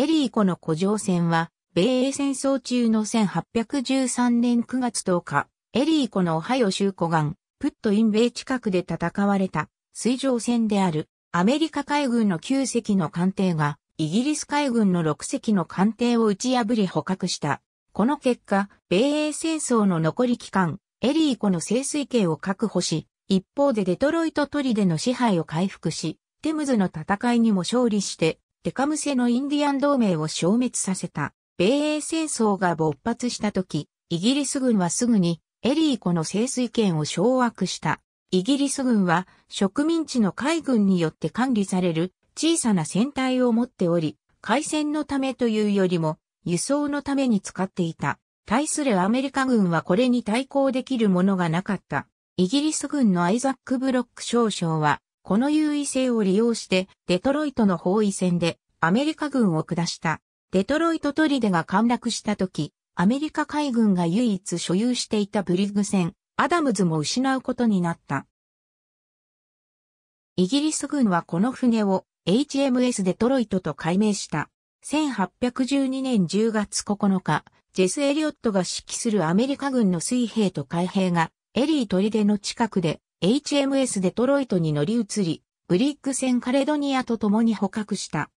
エリー湖の古城船は、米英戦争中の1813年9月10日、エリー湖のオハイオ州湖岸、プットイン米近くで戦われた水上船であるアメリカ海軍の9隻の艦艇がイギリス海軍の6隻の艦艇を打ち破り捕獲した。この結果、米英戦争の残り期間、エリー湖の清水系を確保し、一方でデトロイトトリでの支配を回復し、テムズの戦いにも勝利して、デカムセのインディアン同盟を消滅させた。米英戦争が勃発した時、イギリス軍はすぐにエリー湖の清水権を掌握した。イギリス軍は植民地の海軍によって管理される小さな船体を持っており、海戦のためというよりも輸送のために使っていた。対するアメリカ軍はこれに対抗できるものがなかった。イギリス軍のアイザック・ブロック少将はこの優位性を利用して、デトロイトの包囲戦でアメリカ軍を下した。デトロイト砦が陥落した時、アメリカ海軍が唯一所有していたブリッグ船、アダムズも失うことになった。イギリス軍はこの船を HMS デトロイトと改名した。1812年10月9日、ジェス・エリオットが指揮するアメリカ軍の水兵と海兵がエリー砦の近くで HMS デトロイトに乗り移り、ブリック船カレドニアと共に捕獲した。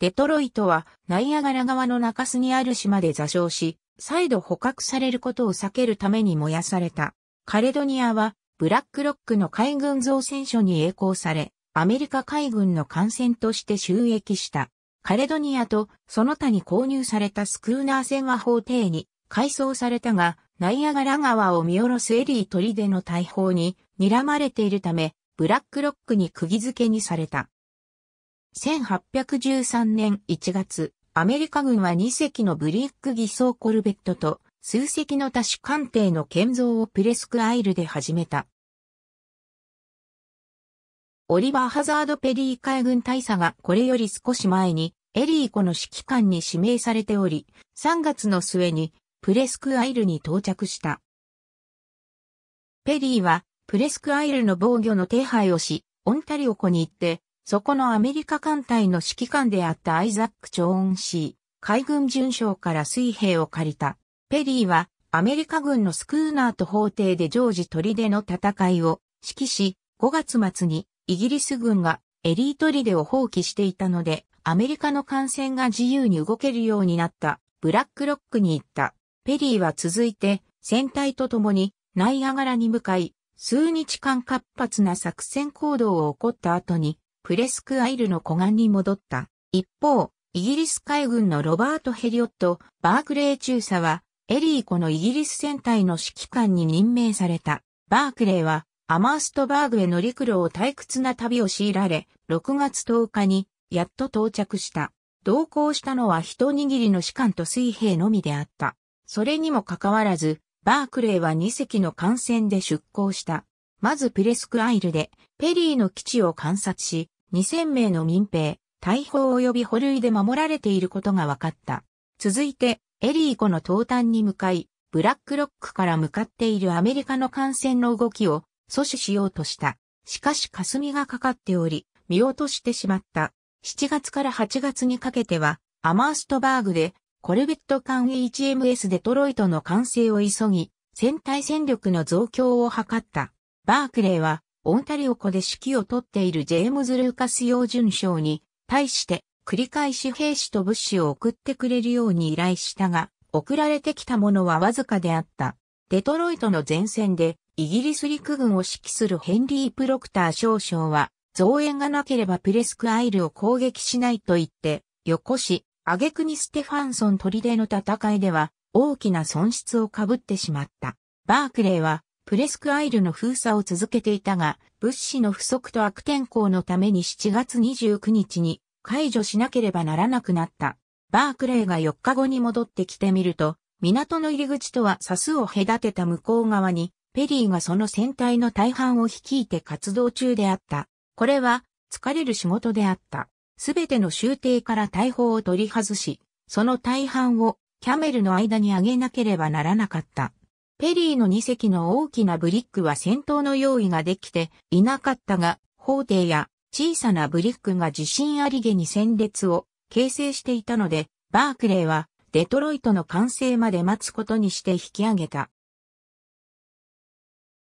デトロイトはナイアガラ川の中州にある島で座礁し、再度捕獲されることを避けるために燃やされた。カレドニアはブラックロックの海軍造船所に栄光され、アメリカ海軍の艦船として収益した。カレドニアとその他に購入されたスクーナー船は法廷に改装されたが、ナイアガラ川を見下ろすエリー砦の大砲に睨まれているため、ブラックロックに釘付けにされた。1813年1月、アメリカ軍は2隻のブリック偽装コルベットと数隻の多種艦艇の建造をプレスクアイルで始めた。オリバー・ハザード・ペリー海軍大佐がこれより少し前にエリー湖の指揮官に指名されており、3月の末にプレスクアイルに到着した。ペリーは、プレスクアイルの防御の手配をし、オンタリオ湖に行って、そこのアメリカ艦隊の指揮官であったアイザック・チョーン・氏、海軍巡将から水兵を借りた。ペリーは、アメリカ軍のスクーナーと法廷で常時砦の戦いを指揮し、5月末にイギリス軍がエリートリデを放棄していたので、アメリカの艦船が自由に動けるようになったブラックロックに行った。ペリーは続いて、船隊と共に、ナイアガラに向かい、数日間活発な作戦行動を起こった後に、プレスクアイルの湖岸に戻った。一方、イギリス海軍のロバート・ヘリオット・バークレー中佐は、エリー湖のイギリス船隊の指揮官に任命された。バークレーは、アマーストバーグへの陸路を退屈な旅を強いられ、6月10日に、やっと到着した。同行したのは一握りの士官と水兵のみであった。それにもかかわらず、バークレーは2隻の艦船で出港した。まずプレスクアイルで、ペリーの基地を観察し、2000名の民兵、大砲及び捕類で守られていることが分かった。続いて、エリー湖の東端に向かい、ブラックロックから向かっているアメリカの艦船の動きを阻止しようとした。しかし霞がかかっており、見落としてしまった。7月から8月にかけては、アマーストバーグでコルベット艦 h m s デトロイトの完成を急ぎ、戦隊戦力の増強を図った。バークレーは、オンタリオ湖で指揮を取っているジェームズ・ルーカス用巡将に、対して、繰り返し兵士と物資を送ってくれるように依頼したが、送られてきたものはわずかであった。デトロイトの前線で、イギリス陸軍を指揮するヘンリー・プロクター少将は、増援がなければプレスクアイルを攻撃しないと言って、よこし、挙句にステファンソン砦の戦いでは大きな損失を被ってしまった。バークレーはプレスクアイルの封鎖を続けていたが、物資の不足と悪天候のために7月29日に解除しなければならなくなった。バークレーが4日後に戻ってきてみると、港の入り口とはサスを隔てた向こう側に、ペリーがその船体の大半を率いて活動中であった。これは、疲れる仕事であった。すべての終艇から大砲を取り外し、その大半をキャメルの間に上げなければならなかった。ペリーの2隻の大きなブリックは戦闘の用意ができていなかったが、法廷や小さなブリックが自信ありげに戦列を形成していたので、バークレーはデトロイトの完成まで待つことにして引き上げた。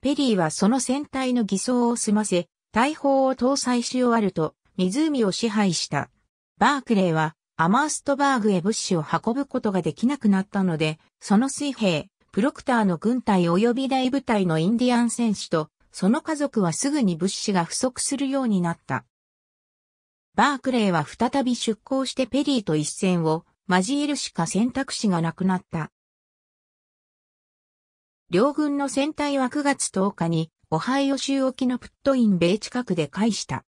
ペリーはその船体の偽装を済ませ、大砲を搭載し終わると、湖を支配した。バークレーはアマーストバーグへ物資を運ぶことができなくなったので、その水兵、プロクターの軍隊及び大部隊のインディアン戦士と、その家族はすぐに物資が不足するようになった。バークレーは再び出港してペリーと一戦を交えるしか選択肢がなくなった。両軍の戦隊は9月10日に、オハイオ州沖のプットイン米近くで返した。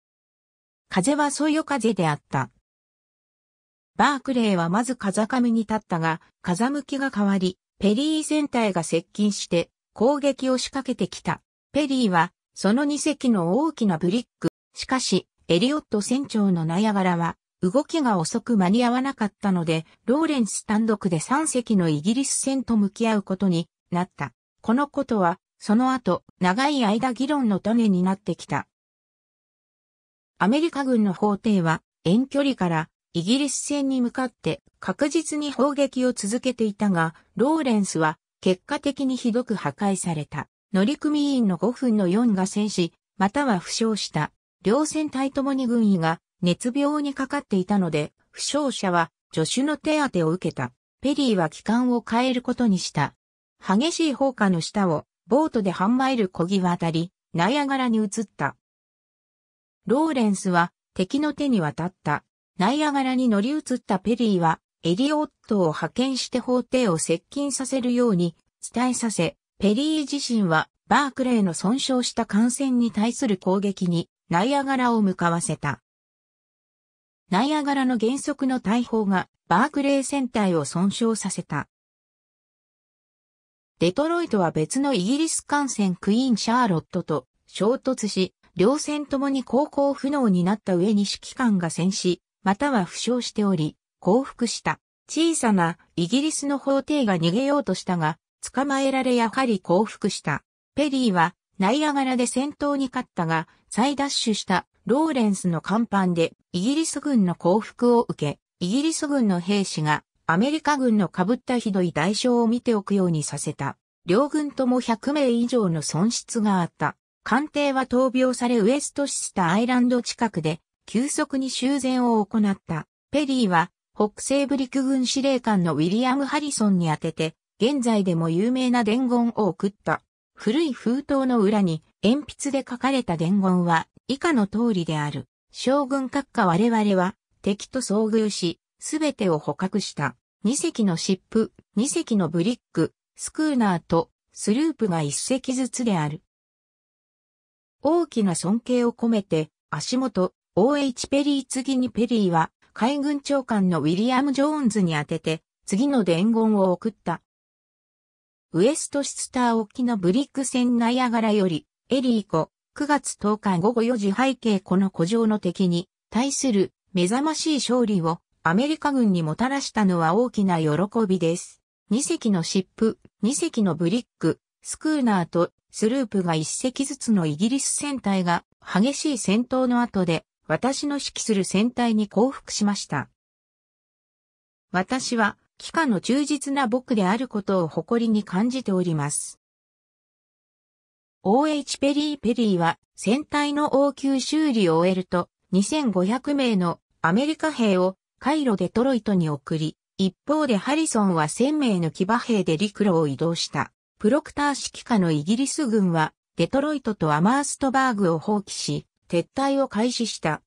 風はそよ風であった。バークレーはまず風上に立ったが、風向きが変わり、ペリー戦隊が接近して攻撃を仕掛けてきた。ペリーは、その2隻の大きなブリック。しかし、エリオット船長のナヤガラは、動きが遅く間に合わなかったので、ローレンス単独で3隻のイギリス船と向き合うことになった。このことは、その後、長い間議論の種になってきた。アメリカ軍の砲艇は遠距離からイギリス戦に向かって確実に砲撃を続けていたが、ローレンスは結果的にひどく破壊された。乗組員の5分の4が戦死、または負傷した。両戦隊ともに軍医が熱病にかかっていたので、負傷者は助手の手当てを受けた。ペリーは機関を変えることにした。激しい砲火の下をボートで半マイル漕ぎ渡り、ナイアガラに移った。ローレンスは敵の手に渡った。ナイアガラに乗り移ったペリーは、エリオットを派遣して法廷を接近させるように伝えさせ、ペリー自身はバークレーの損傷した艦船に対する攻撃にナイアガラを向かわせた。ナイアガラの原則の大砲がバークレー船体を損傷させた。デトロイトは別のイギリス艦船クイーン・シャーロットと衝突し、両戦ともに航行不能になった上に指揮官が戦死、または負傷しており、降伏した。小さなイギリスの法廷が逃げようとしたが、捕まえられやはり降伏した。ペリーはナイアガラで戦闘に勝ったが、再奪取したローレンスの甲板でイギリス軍の降伏を受け、イギリス軍の兵士がアメリカ軍の被ったひどい代償を見ておくようにさせた。両軍とも100名以上の損失があった。艦艇は闘病されウエストシスタアイランド近くで急速に修繕を行った。ペリーは北西部陸軍司令官のウィリアム・ハリソンに宛てて、現在でも有名な伝言を送った。古い封筒の裏に鉛筆で書かれた伝言は以下の通りである。将軍閣下我々は敵と遭遇し、すべてを捕獲した。2隻のシップ、2隻のブリック、スクーナーとスループが1隻ずつである。大きな尊敬を込めて、足元、OH ペリー次にペリーは、海軍長官のウィリアム・ジョーンズに宛てて、次の伝言を送った。ウエストシスター沖のブリック船ナイアガラより、エリー湖、9月10日午後4時背景この古城の敵に、対する目覚ましい勝利をアメリカ軍にもたらしたのは大きな喜びです。2隻のシップ、2隻のブリック、スクーナーとスループが一隻ずつのイギリス戦隊が激しい戦闘の後で私の指揮する戦隊に降伏しました。私は、機関の忠実な僕であることを誇りに感じております。OH ペリーペリーは船体の応急修理を終えると2500名のアメリカ兵をカイロデトロイトに送り、一方でハリソンは1000名の騎馬兵で陸路を移動した。プロクター指揮下のイギリス軍は、デトロイトとアマーストバーグを放棄し、撤退を開始した。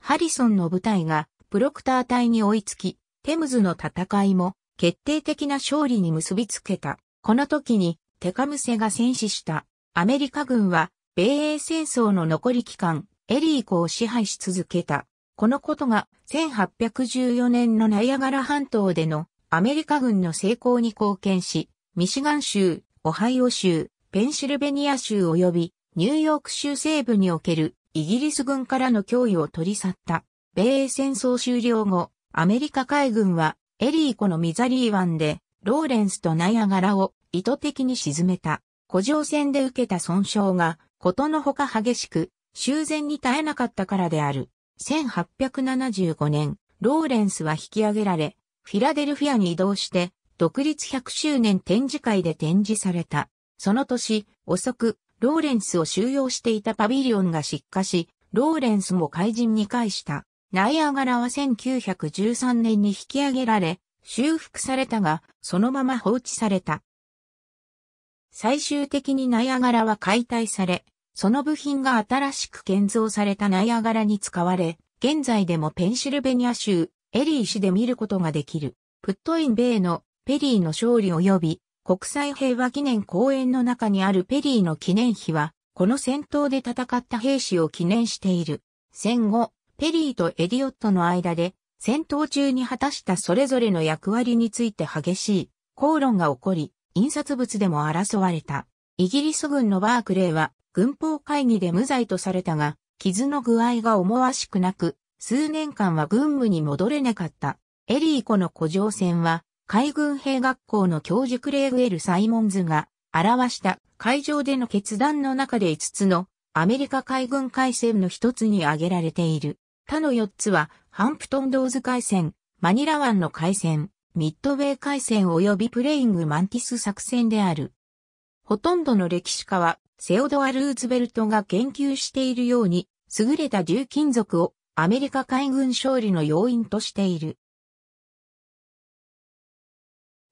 ハリソンの部隊が、プロクター隊に追いつき、テムズの戦いも、決定的な勝利に結びつけた。この時に、テカムセが戦死した。アメリカ軍は、米英戦争の残り期間、エリー湖を支配し続けた。このことが、1814年のナイアガラ半島でのアメリカ軍の成功に貢献し、ミシガン州、オハイオ州、ペンシルベニア州及びニューヨーク州西部におけるイギリス軍からの脅威を取り去った。米英戦争終了後、アメリカ海軍はエリー湖のミザリー湾でローレンスとナイアガラを意図的に沈めた。古城戦で受けた損傷がことのほか激しく修繕に耐えなかったからである。1875年、ローレンスは引き上げられ、フィラデルフィアに移動して独立100周年展示会で展示された。その年、遅く、ローレンスを収容していたパビリオンが失火し、ローレンスも怪人に返した。ナイアガラは1913年に引き上げられ、修復されたが、そのまま放置された。最終的にナイアガラは解体され、その部品が新しく建造されたナイアガラに使われ、現在でもペンシルベニア州、エリー市で見ることができる。プットインベイのペリーの勝利及び国際平和記念公園の中にあるペリーの記念碑は、この戦闘で戦った兵士を記念している。戦後、ペリーとエリオットの間で、戦闘中に果たしたそれぞれの役割について激しい口論が起こり、印刷物でも争われた。イギリス軍のバークレーは、軍法会議で無罪とされたが、傷の具合が思わしくなく、数年間は軍務に戻れなかった。エリー湖の古城戦は、海軍兵学校の教授クレーグ・エル・サイモンズが表した会場での決断の中で5つのアメリカ海軍海戦の一つに挙げられている。他の4つはハンプトンドーズ海戦、マニラ湾の海戦、ミッドウェイ海戦及びプレイングマンティス作戦である。ほとんどの歴史家はセオドア・ルーズベルトが言及しているように優れた重金属をアメリカ海軍勝利の要因としている。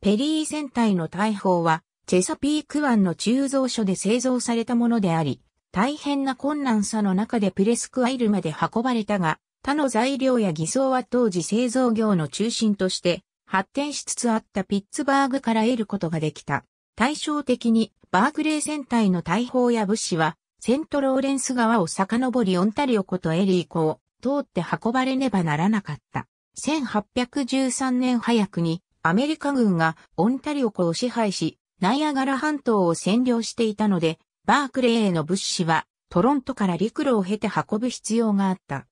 ペリー船体の大砲は、チェサピーク湾の鋳造所で製造されたものであり、大変な困難さの中でプレスクアイルまで運ばれたが、他の材料や偽装は当時製造業の中心として発展しつつあったピッツバーグから得ることができた。対照的にバークレー船体の大砲や物資はセントローレンス川を遡りオンタリオことエリー湖を通って運ばれねばならなかった。1813年早くにアメリカ軍がオンタリオ湖を支配し、ナイアガラ半島を占領していたので、バークレーへの物資はトロントから陸路を経て運ぶ必要があった。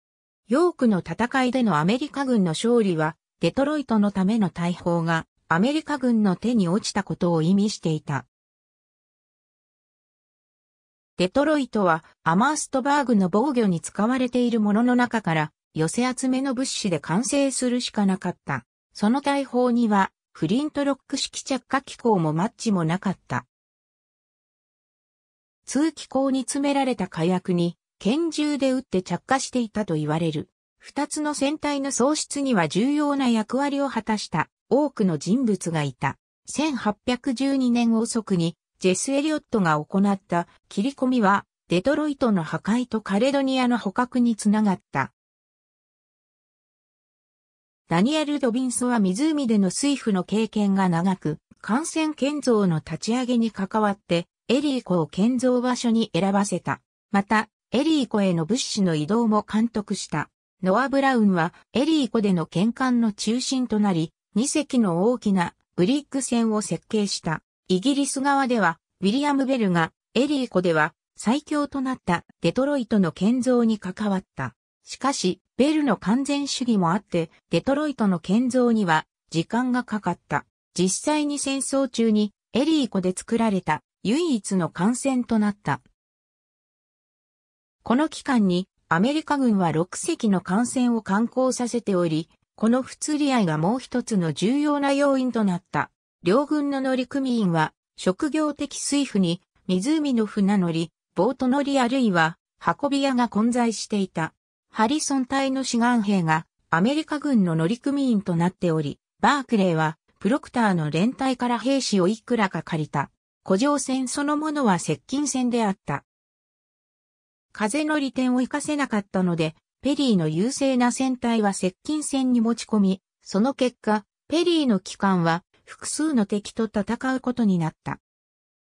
ヨークの戦いでのアメリカ軍の勝利は、デトロイトのための大砲がアメリカ軍の手に落ちたことを意味していた。デトロイトはアマーストバーグの防御に使われているものの中から寄せ集めの物資で完成するしかなかった。その大砲には、フリントロック式着火機構もマッチもなかった。通気口に詰められた火薬に、拳銃で撃って着火していたと言われる。二つの船体の喪失には重要な役割を果たした多くの人物がいた。1812年遅くにジェス・エリオットが行った切り込みはデトロイトの破壊とカレドニアの捕獲につながった。ダニエル・ドビンソは湖での水夫の経験が長く、感染建造の立ち上げに関わって、エリー湖を建造場所に選ばせた。また、エリー湖への物資の移動も監督した。ノア・ブラウンはエリー湖での建関の中心となり、2隻の大きなブリック船を設計した。イギリス側では、ウィリアム・ベルがエリー湖では最強となったデトロイトの建造に関わった。しかし、ベルの完全主義もあって、デトロイトの建造には時間がかかった。実際に戦争中にエリー湖で作られた唯一の艦船となった。この期間にアメリカ軍は6隻の艦船を観光させており、この不釣り合いがもう一つの重要な要因となった。両軍の乗組員は職業的水夫に湖の船乗り、ボート乗りあるいは運び屋が混在していた。ハリソン隊の志願兵がアメリカ軍の乗組員となっており、バークレーはプロクターの連隊から兵士をいくらか借りた。古城戦そのものは接近戦であった。風の利点を活かせなかったので、ペリーの優勢な戦隊は接近戦に持ち込み、その結果、ペリーの機関は複数の敵と戦うことになった。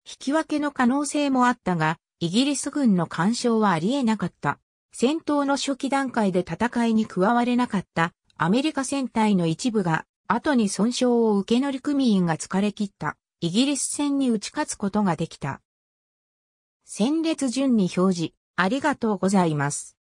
引き分けの可能性もあったが、イギリス軍の干渉はありえなかった。戦闘の初期段階で戦いに加われなかったアメリカ戦隊の一部が後に損傷を受け乗組員が疲れ切ったイギリス戦に打ち勝つことができた。戦列順に表示ありがとうございます。